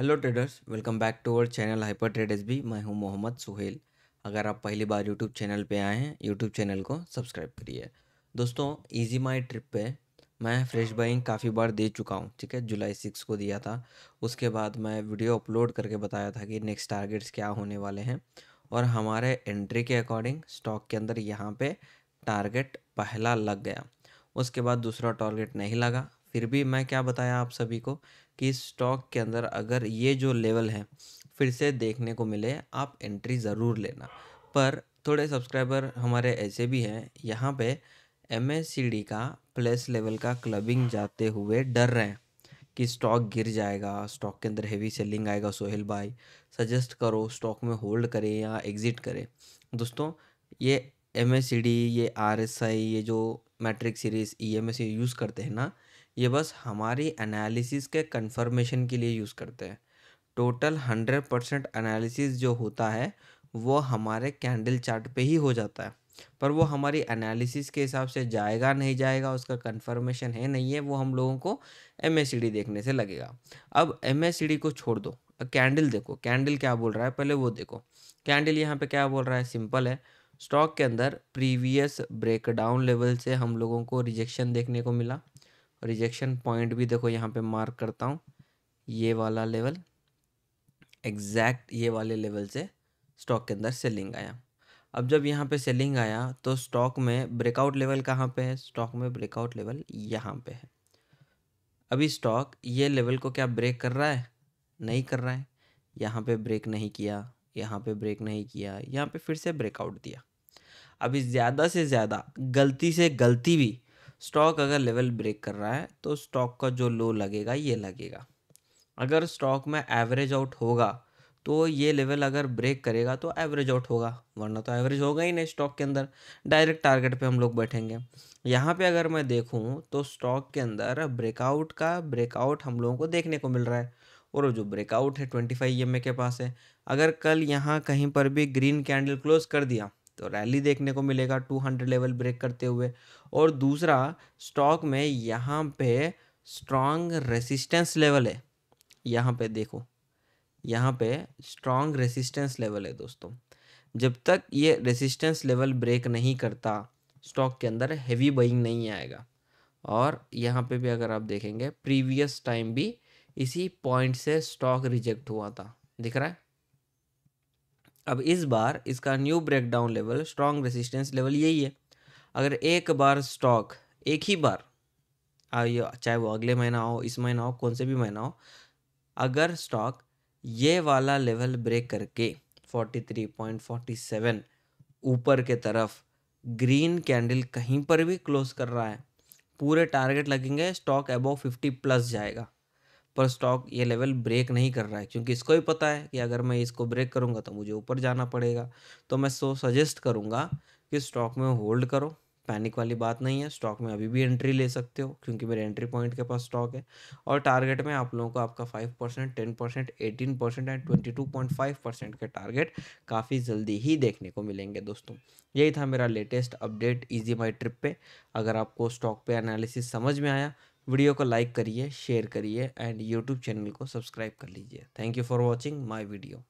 hello traders welcome back to our channel hyper trade S B मैं हूं मोहम्मद सुहेल अगर आप पहली बार यूट्यूब चैनल पे आए हैं यूट्यूब चैनल को सब्सक्राइब करिए दोस्तों इजी माई ट्रिप पे मैं फ्रेश बाइंग काफ़ी बार दे चुका हूं ठीक है जुलाई सिक्स को दिया था उसके बाद मैं वीडियो अपलोड करके बताया था कि नेक्स्ट टारगेट्स क्या होने वाले हैं और हमारे एंट्री के अकॉर्डिंग स्टॉक के अंदर यहाँ पर टारगेट पहला लग गया उसके बाद दूसरा टारगेट नहीं लगा फिर भी मैं क्या बताया आप सभी को कि स्टॉक के अंदर अगर ये जो लेवल है फिर से देखने को मिले आप एंट्री ज़रूर लेना पर थोड़े सब्सक्राइबर हमारे ऐसे भी हैं यहाँ पे एम का प्लेस लेवल का क्लबिंग जाते हुए डर रहे हैं कि स्टॉक गिर जाएगा स्टॉक के अंदर हेवी सेलिंग आएगा सोहेल भाई सजेस्ट करो स्टॉक में होल्ड करें या एग्ज़िट करें दोस्तों ये एम ये आर ये जो metric series E M S use करते हैं ना ये बस हमारी एनालिसिस के कन्फर्मेशन के लिए यूज़ करते हैं टोटल हंड्रेड परसेंट एनालिसिस जो होता है वो हमारे कैंडल चार्ट पे ही हो जाता है पर वो हमारी एनालिसिस के हिसाब से जाएगा नहीं जाएगा उसका कन्फर्मेशन है नहीं है वो हम लोगों को एम देखने से लगेगा अब एम को छोड़ दो कैंडल देखो कैंडल क्या बोल रहा है पहले वो देखो कैंडल यहाँ पे क्या बोल रहा है सिंपल है स्टॉक के अंदर प्रीवियस ब्रेकडाउन लेवल से हम लोगों को रिजेक्शन देखने को मिला रिजेक्शन पॉइंट भी देखो यहाँ पे मार्क करता हूँ ये वाला लेवल एग्जैक्ट ये वाले लेवल से स्टॉक के अंदर सेलिंग आया अब जब यहाँ पे सेलिंग आया तो स्टॉक में ब्रेकआउट लेवल कहाँ पे है स्टॉक में ब्रेकआउट लेवल यहाँ पे है अभी स्टॉक ये लेवल को क्या ब्रेक कर रहा है नहीं कर रहा है यहाँ पे ब्रेक नहीं किया यहाँ पे ब्रेक नहीं किया यहाँ पे फिर से ब्रेकआउट दिया अभी ज़्यादा से ज़्यादा गलती से गलती भी स्टॉक अगर लेवल ब्रेक कर रहा है तो स्टॉक का जो लो लगेगा ये लगेगा अगर स्टॉक में एवरेज आउट होगा तो ये लेवल अगर ब्रेक करेगा तो एवरेज आउट होगा वरना तो एवरेज होगा ही नहीं स्टॉक के अंदर डायरेक्ट टारगेट पे हम लोग बैठेंगे यहाँ पे अगर मैं देखूँ तो स्टॉक के अंदर ब्रेकआउट का ब्रेकआउट हम लोगों को देखने को मिल रहा है और जो ब्रेकआउट है ट्वेंटी फाइव के पास है अगर कल यहाँ कहीं पर भी ग्रीन कैंडल क्लोज कर दिया तो रैली देखने को मिलेगा 200 लेवल ब्रेक करते हुए और दूसरा स्टॉक में यहाँ पे स्ट्रॉन्ग रेसिस्टेंस लेवल है यहाँ पे देखो यहाँ पे स्ट्रांग रेसिस्टेंस लेवल है दोस्तों जब तक ये रेसिस्टेंस लेवल ब्रेक नहीं करता स्टॉक के अंदर हैवी बाइंग नहीं आएगा और यहाँ पे भी अगर आप देखेंगे प्रीवियस टाइम भी इसी पॉइंट से स्टॉक रिजेक्ट हुआ था दिख रहा है अब इस बार इसका new breakdown level strong resistance level यही है अगर एक बार स्टॉक एक ही बार आइए चाहे वो अगले महीना हो इस महीना हो कौन से भी महीना हो अगर स्टॉक ये वाला लेवल ब्रेक करके 43.47 ऊपर के तरफ ग्रीन कैंडल कहीं पर भी क्लोज कर रहा है पूरे टारगेट लगेंगे स्टॉक अबोव 50 प्लस जाएगा पर स्टॉक ये लेवल ब्रेक नहीं कर रहा है क्योंकि इसको भी पता है कि अगर मैं इसको ब्रेक करूँगा तो मुझे ऊपर जाना पड़ेगा तो मैं सो सजेस्ट करूँगा कि स्टॉक में होल्ड करो पैनिक वाली बात नहीं है स्टॉक में अभी भी एंट्री ले सकते हो क्योंकि मेरे एंट्री पॉइंट के पास स्टॉक है और टारगेट में आप लोगों को आपका five percent ten percent eighteen percent and twenty two point five percent के टारगेट काफ़ी जल्दी ही देखने को मिलेंगे दोस्तों यही था मेरा latest update Ease My Trip पे अगर आपको स्टॉक पे एनालिसिस समझ में आया वीडियो को लाइक करिए शेयर करिए एंड यूट्यूब चैनल को सब्सक्राइब कर लीजिए thank you for watching my video